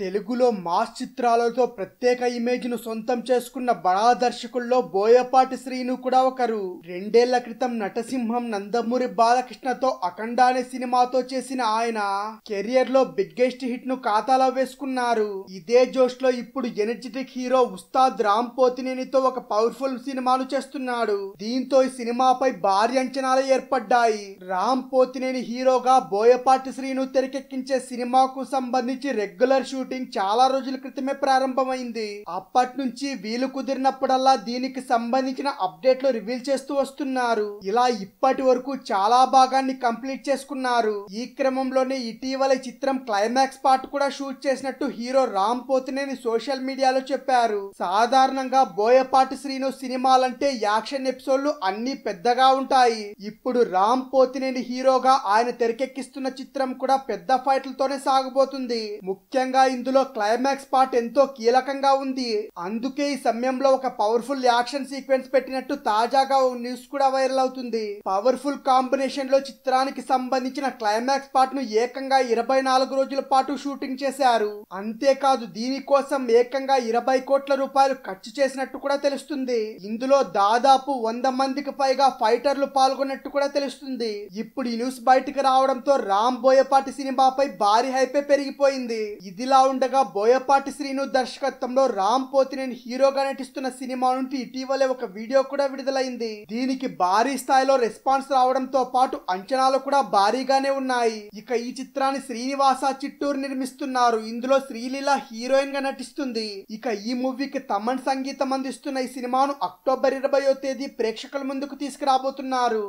తెలుగులో మాస్ చిత్రాలతో ప్రత్యేక ఇమేజ్ను సొంతం చేసుకున్న బడా దర్శకుల్లో బోయపాటి శ్రీను కూడా ఒకరు రెండేళ్ల క్రితం నటసింహం నందమూరి బాలకృష్ణతో అఖండ అనే సినిమాతో చేసిన ఆయన కెరియర్ లో బిగ్గెస్ట్ హిట్ ను ఖాతాలో వేసుకున్నారు ఇదే జోష్ లో ఇప్పుడు ఎనర్జెటిక్ హీరో ఉస్తాద్ రామ్ పోతినేనితో ఒక పవర్ఫుల్ సినిమాను చేస్తున్నాడు దీంతో ఈ సినిమాపై భారీ అంచనాలు ఏర్పడ్డాయి రామ్ పోతినేని హీరోగా బోయపాటి శ్రీను తెరకెక్కించే సినిమాకు సంబంధించి రెగ్యులర్ షూట్ షూటింగ్ చాలా రోజుల క్రితమే ప్రారంభమైంది అప్పటి నుంచి వీలు కుదిరినప్పుడల్లా దీనికి సంబంధించిన అప్డేట్లు రివీల్ చేస్తూ వస్తున్నారు ఇలా ఇప్పటి వరకు చాలా భాగాన్ని కంప్లీట్ చేసుకున్నారు ఈ క్రమంలోనే ఇటీవల చిత్రం క్లైమాక్స్ పార్ట్ కూడా షూట్ చేసినట్టు హీరో రామ్ పోతినేని సోషల్ మీడియాలో చెప్పారు సాధారణంగా బోయపాటి శ్రీను సినిమాలంటే యాక్షన్ ఎపిసోడ్లు అన్ని పెద్దగా ఉంటాయి ఇప్పుడు రామ్ పోతినేని హీరోగా ఆయన తెరకెక్కిస్తున్న చిత్రం కూడా పెద్ద ఫైట్లతోనే సాగబోతుంది ముఖ్యంగా ఇందులో క్లైమాక్స్ పార్ట్ ఎంతో కీలకంగా ఉంది అందుకే ఈ సమయంలో ఒక పవర్ఫుల్ యాక్షన్ సీక్వెన్స్ పెట్టినట్టు తాజాగా ఓ న్యూస్ కూడా వైరల్ అవుతుంది పవర్ఫుల్ కాంబినేషన్ లో చిత్రానికి సంబంధించిన క్లైమాక్స్ పార్ట్ ను ఏకంగా ఇరవై నాలుగు రోజుల పాటు షూటింగ్ చేశారు అంతేకాదు దీనికోసం ఏకంగా ఇరవై కోట్ల రూపాయలు ఖర్చు చేసినట్టు కూడా తెలుస్తుంది ఇందులో దాదాపు వంద మందికి పైగా ఫైటర్లు పాల్గొన్నట్టు కూడా తెలుస్తుంది ఇప్పుడు ఈ న్యూస్ బయటకు రావడంతో రామ్ బోయపాటి సినిమాపై భారీ హైపే పెరిగిపోయింది ఇదిలా ఇలా ఉండగా బోయపాటి శ్రీను దర్శకత్వంలో రామ్ పోతినేని హీరోగా నటిస్తున్న సినిమా నుండి ఇటీవలే ఒక వీడియో కూడా విడుదలైంది దీనికి భారీ స్థాయిలో రెస్పాన్స్ రావడంతో పాటు అంచనాలు కూడా భారీగానే ఉన్నాయి ఇక ఈ చిత్రాన్ని శ్రీనివాస చిట్టూరు నిర్మిస్తున్నారు ఇందులో శ్రీలీల హీరోయిన్ గా నటిస్తుంది ఇక ఈ మూవీకి తమన్ సంగీతం అందిస్తున్న ఈ సినిమాను అక్టోబర్ ఇరవయో తేదీ ప్రేక్షకుల ముందుకు తీసుకురాబోతున్నారు